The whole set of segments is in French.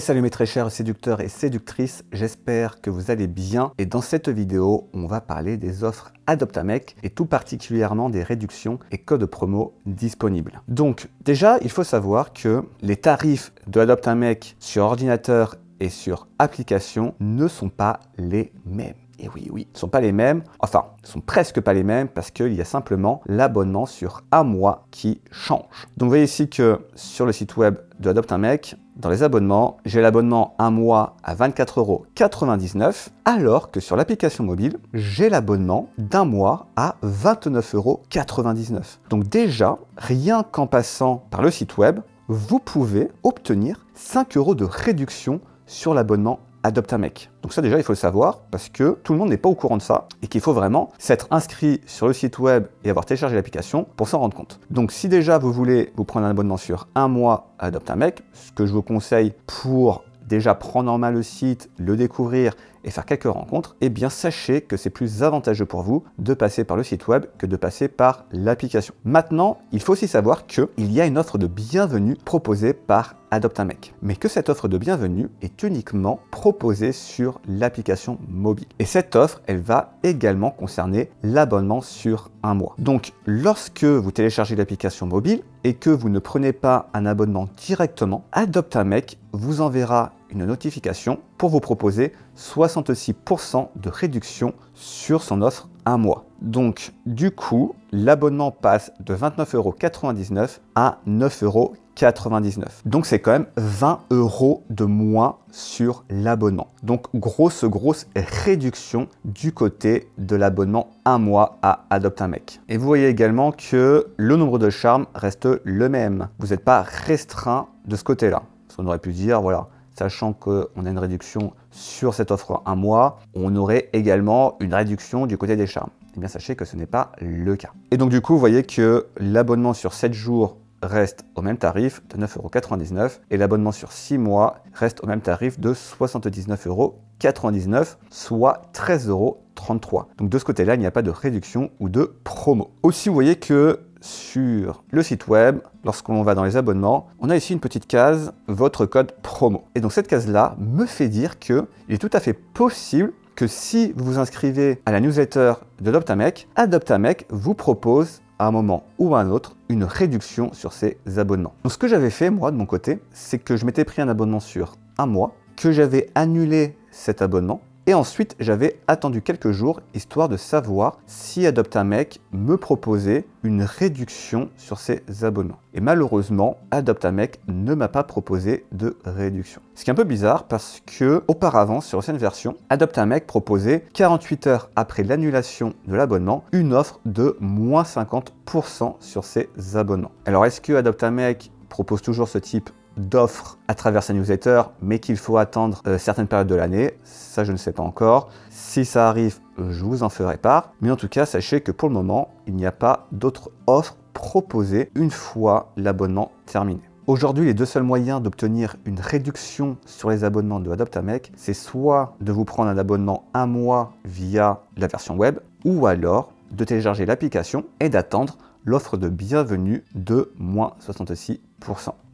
salut mes très chers séducteurs et séductrices, j'espère que vous allez bien. Et dans cette vidéo, on va parler des offres adopt un mec et tout particulièrement des réductions et codes promo disponibles. Donc déjà, il faut savoir que les tarifs de adopt un mec sur ordinateur et sur application ne sont pas les mêmes. Et oui, oui, ne sont pas les mêmes. Enfin, ne sont presque pas les mêmes parce qu'il y a simplement l'abonnement sur un mois qui change. Donc vous voyez ici que sur le site web de adopt un mec, dans les abonnements, j'ai l'abonnement un mois à 24,99€, alors que sur l'application mobile, j'ai l'abonnement d'un mois à 29,99€. Donc déjà, rien qu'en passant par le site web, vous pouvez obtenir 5 euros de réduction sur l'abonnement adopte un mec. Donc ça déjà, il faut le savoir parce que tout le monde n'est pas au courant de ça et qu'il faut vraiment s'être inscrit sur le site web et avoir téléchargé l'application pour s'en rendre compte. Donc si déjà vous voulez vous prendre un abonnement sur un mois à adopte un mec, ce que je vous conseille pour déjà prendre en main le site, le découvrir et faire quelques rencontres, eh bien sachez que c'est plus avantageux pour vous de passer par le site web que de passer par l'application. Maintenant, il faut aussi savoir qu'il y a une offre de bienvenue proposée par Adopte mec, mais que cette offre de bienvenue est uniquement proposée sur l'application mobile. Et cette offre, elle va également concerner l'abonnement sur un mois. Donc, lorsque vous téléchargez l'application mobile et que vous ne prenez pas un abonnement directement, Adopte mec vous enverra une notification pour vous proposer 66% de réduction sur son offre un mois. Donc du coup, l'abonnement passe de 29,99€ à 9,99€. Donc c'est quand même 20 euros de moins sur l'abonnement. Donc grosse grosse réduction du côté de l'abonnement un mois à adopt un mec. Et vous voyez également que le nombre de charmes reste le même. Vous n'êtes pas restreint de ce côté-là. On aurait pu dire, voilà, sachant qu'on a une réduction sur cette offre un mois, on aurait également une réduction du côté des charmes. Eh bien, sachez que ce n'est pas le cas. Et donc, du coup, vous voyez que l'abonnement sur 7 jours reste au même tarif de 9,99€ et l'abonnement sur 6 mois reste au même tarif de 79,99€, soit 13,33€. Donc de ce côté-là, il n'y a pas de réduction ou de promo. Aussi, vous voyez que sur le site web, lorsqu'on va dans les abonnements, on a ici une petite case, votre code promo. Et donc cette case-là me fait dire que il est tout à fait possible que si vous vous inscrivez à la newsletter de Adoptamec, Adoptamec vous propose à un moment ou à un autre une réduction sur ses abonnements. Donc ce que j'avais fait moi de mon côté, c'est que je m'étais pris un abonnement sur un mois, que j'avais annulé cet abonnement et ensuite, j'avais attendu quelques jours histoire de savoir si Adoptamec me proposait une réduction sur ses abonnements. Et malheureusement, Adoptamec ne m'a pas proposé de réduction. Ce qui est un peu bizarre parce que auparavant, sur l'ancienne version, Adoptamec proposait 48 heures après l'annulation de l'abonnement une offre de moins 50% sur ses abonnements. Alors est-ce que Adoptamec propose toujours ce type d'offres à travers sa newsletter, mais qu'il faut attendre euh, certaines périodes de l'année. Ça, je ne sais pas encore. Si ça arrive, je vous en ferai part. Mais en tout cas, sachez que pour le moment, il n'y a pas d'autres offres proposées une fois l'abonnement terminé. Aujourd'hui, les deux seuls moyens d'obtenir une réduction sur les abonnements de Adoptamec, c'est soit de vous prendre un abonnement un mois via la version web, ou alors de télécharger l'application et d'attendre l'offre de bienvenue de moins 66%.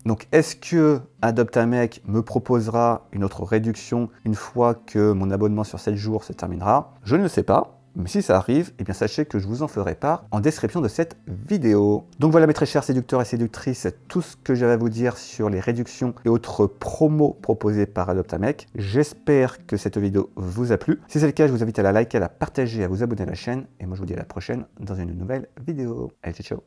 Donc est-ce que Adoptamec me proposera une autre réduction une fois que mon abonnement sur 7 jours se terminera Je ne sais pas. Mais si ça arrive, eh bien sachez que je vous en ferai part en description de cette vidéo. Donc voilà mes très chers séducteurs et séductrices, tout ce que j'avais à vous dire sur les réductions et autres promos proposés par Adoptamec. J'espère que cette vidéo vous a plu. Si c'est le cas, je vous invite à la liker, à la partager, à vous abonner à la chaîne. Et moi je vous dis à la prochaine dans une nouvelle vidéo. Allez, ciao